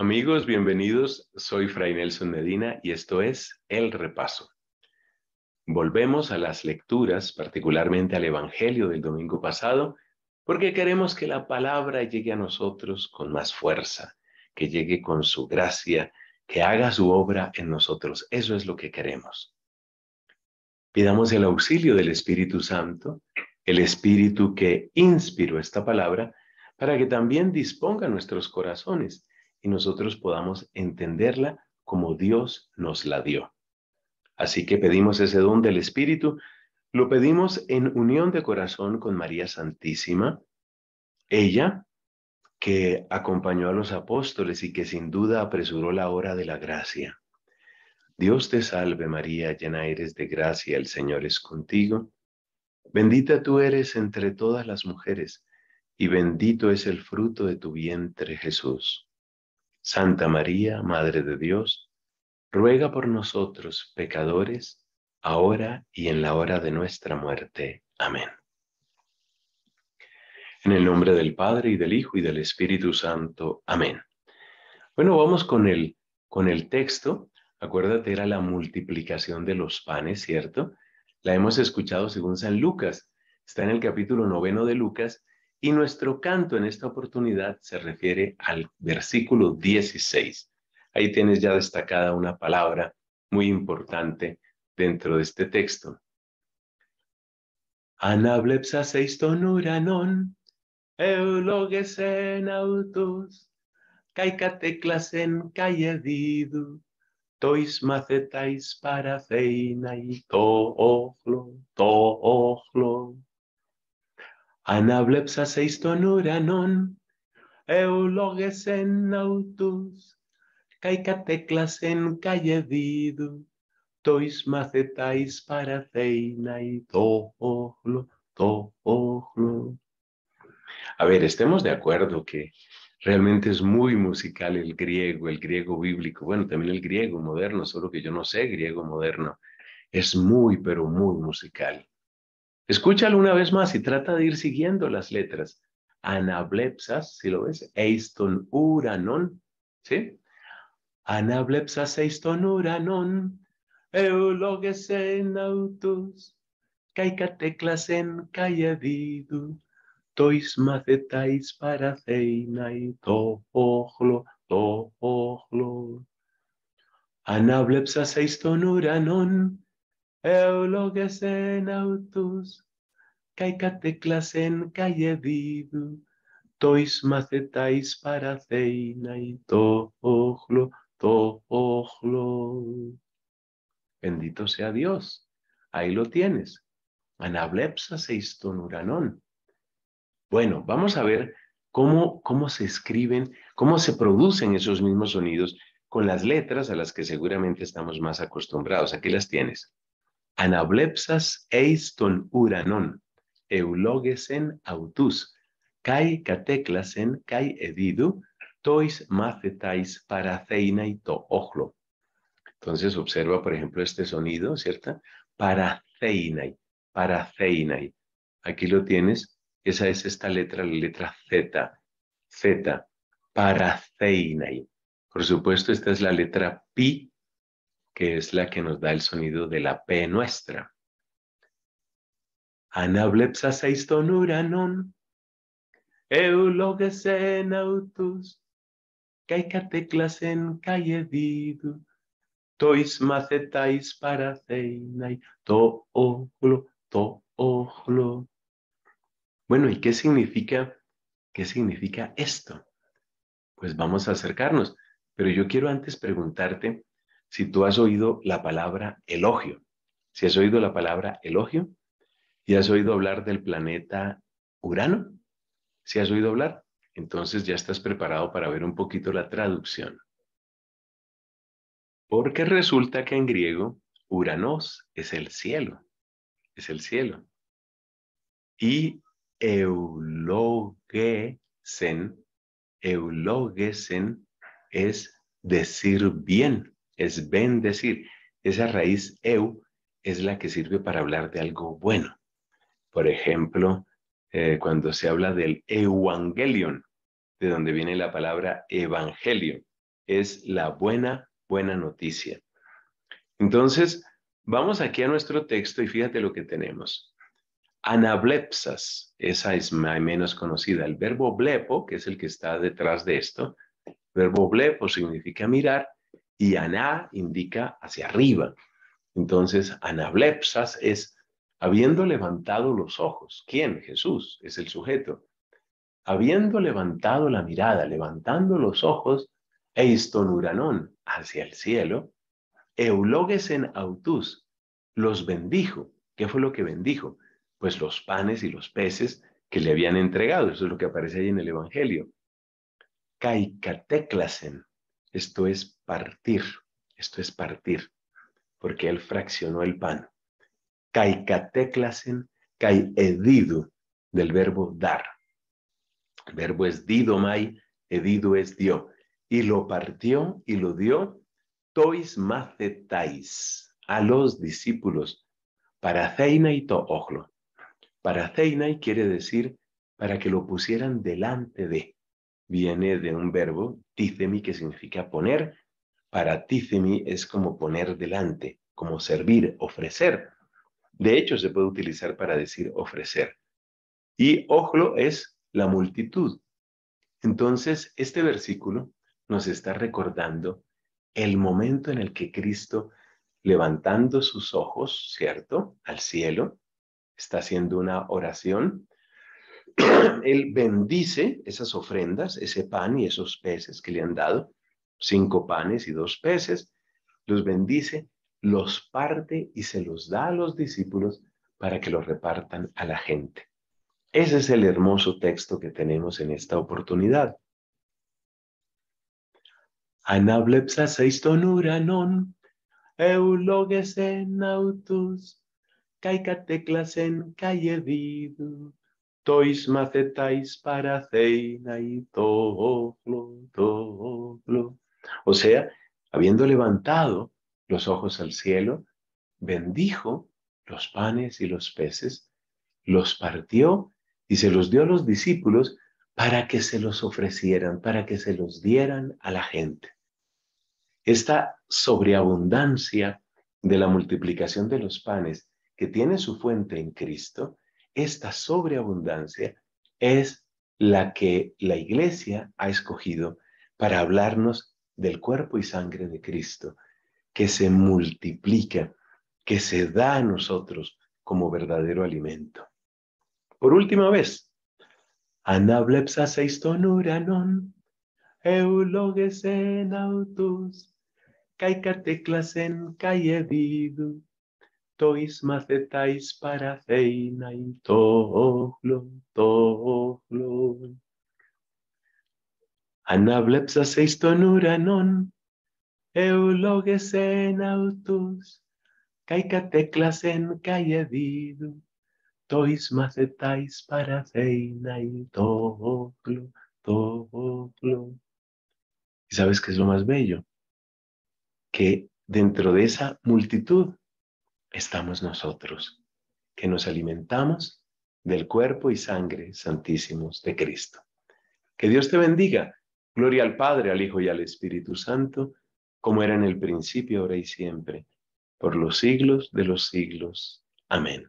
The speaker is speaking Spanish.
Amigos, bienvenidos. Soy Fray Nelson Medina y esto es El Repaso. Volvemos a las lecturas, particularmente al Evangelio del domingo pasado, porque queremos que la palabra llegue a nosotros con más fuerza, que llegue con su gracia, que haga su obra en nosotros. Eso es lo que queremos. Pidamos el auxilio del Espíritu Santo, el Espíritu que inspiró esta palabra, para que también disponga nuestros corazones y nosotros podamos entenderla como Dios nos la dio. Así que pedimos ese don del Espíritu, lo pedimos en unión de corazón con María Santísima, ella que acompañó a los apóstoles y que sin duda apresuró la hora de la gracia. Dios te salve María, llena eres de gracia, el Señor es contigo. Bendita tú eres entre todas las mujeres, y bendito es el fruto de tu vientre Jesús. Santa María, Madre de Dios, ruega por nosotros pecadores, ahora y en la hora de nuestra muerte. Amén. En el nombre del Padre y del Hijo y del Espíritu Santo. Amén. Bueno, vamos con el, con el texto. Acuérdate, era la multiplicación de los panes, ¿cierto? La hemos escuchado según San Lucas. Está en el capítulo noveno de Lucas y nuestro canto en esta oportunidad se refiere al versículo 16. Ahí tienes ya destacada una palabra muy importante dentro de este texto. Anablepsa seiston uranon, euloges en autos, caicateclas en calle tois macetais para feina y to ojlo, to ojlo. Anablepsa seis tonuranon non. Eulogues en autos kai καί en καγεδίδου, Tois εις μαθετά εις to το A ver, estemos de acuerdo que realmente es muy musical el griego, el griego bíblico, bueno, también el griego moderno, solo que yo no sé griego moderno. Es muy, pero muy musical. Escúchalo una vez más y trata de ir siguiendo las letras. Anablepsas, si lo ves, Eiston Uranon, ¿sí? Anablepsas Eiston Uranon, Euloges en autos, Caicateclas en calladidu, Tois macetais para to y to Ana Anablepsas Eiston Uranon, tois macetais para y Bendito sea Dios. Ahí lo tienes. Anablepsa Bueno, vamos a ver cómo, cómo se escriben, cómo se producen esos mismos sonidos con las letras a las que seguramente estamos más acostumbrados. Aquí las tienes anablepsas eiston uranon, eulogesen autus, kai cateclasen kai edidu, tois macetais paraceinai to ojlo. Entonces observa, por ejemplo, este sonido, ¿cierto? Paraceinai, paraceinai. Aquí lo tienes, esa es esta letra, la letra Z, Z, paraceinai. Por supuesto, esta es la letra pi que es la que nos da el sonido de la P nuestra. Anablepsa seiston uranon, euloges en autus, caicateclas en calle tois macetais para ceinai, to ojlo, to ojlo. Bueno, ¿y qué significa, qué significa esto? Pues vamos a acercarnos, pero yo quiero antes preguntarte, si tú has oído la palabra elogio. Si has oído la palabra elogio y has oído hablar del planeta Urano, si has oído hablar, entonces ya estás preparado para ver un poquito la traducción. Porque resulta que en griego Uranos es el cielo, es el cielo. Y eulogesen, eulogesen es decir bien, es bendecir. Esa raíz eu es la que sirve para hablar de algo bueno. Por ejemplo, eh, cuando se habla del evangelion, de donde viene la palabra evangelio, es la buena, buena noticia. Entonces, vamos aquí a nuestro texto y fíjate lo que tenemos. Anablepsas, esa es menos conocida. El verbo blepo, que es el que está detrás de esto, verbo blepo significa mirar y Aná indica hacia arriba. Entonces, anablepsas es habiendo levantado los ojos. ¿Quién? Jesús es el sujeto. Habiendo levantado la mirada, levantando los ojos, eiston uranón, hacia el cielo, eulogesen autus, los bendijo. ¿Qué fue lo que bendijo? Pues los panes y los peces que le habían entregado. Eso es lo que aparece ahí en el Evangelio. Caicateclasen, esto es partir, esto es partir, porque él fraccionó el pan. Caicateclasen, kai edidu, del verbo dar. El verbo es didomai, edidu es dio. Y lo partió y lo dio tois macetais, a los discípulos, para ceina y tooglo. Para quiere decir para que lo pusieran delante de viene de un verbo, tícemi, que significa poner. Para tícemi es como poner delante, como servir, ofrecer. De hecho, se puede utilizar para decir ofrecer. Y ojlo es la multitud. Entonces, este versículo nos está recordando el momento en el que Cristo, levantando sus ojos, ¿cierto?, al cielo, está haciendo una oración él bendice esas ofrendas, ese pan y esos peces que le han dado, cinco panes y dos peces, los bendice, los parte y se los da a los discípulos para que los repartan a la gente. Ese es el hermoso texto que tenemos en esta oportunidad. Anablepsa non euloges en autus, caicateclasen en para ceina y toflo, toflo. O sea, habiendo levantado los ojos al cielo, bendijo los panes y los peces, los partió y se los dio a los discípulos para que se los ofrecieran, para que se los dieran a la gente. Esta sobreabundancia de la multiplicación de los panes que tiene su fuente en Cristo esta sobreabundancia es la que la iglesia ha escogido para hablarnos del cuerpo y sangre de Cristo, que se multiplica, que se da a nosotros como verdadero alimento. Por última vez, anablepsa seiston uranon, eulogesen autus, autos, en tois más para feina y tohlo, tohlo. Anablepsa seis tonuranon eulogues en en en καί tois más para feina y tohlo, tohlo. ¿Y sabes qué es lo más bello? Que dentro de esa multitud estamos nosotros, que nos alimentamos del cuerpo y sangre santísimos de Cristo. Que Dios te bendiga. Gloria al Padre, al Hijo y al Espíritu Santo, como era en el principio, ahora y siempre, por los siglos de los siglos. Amén.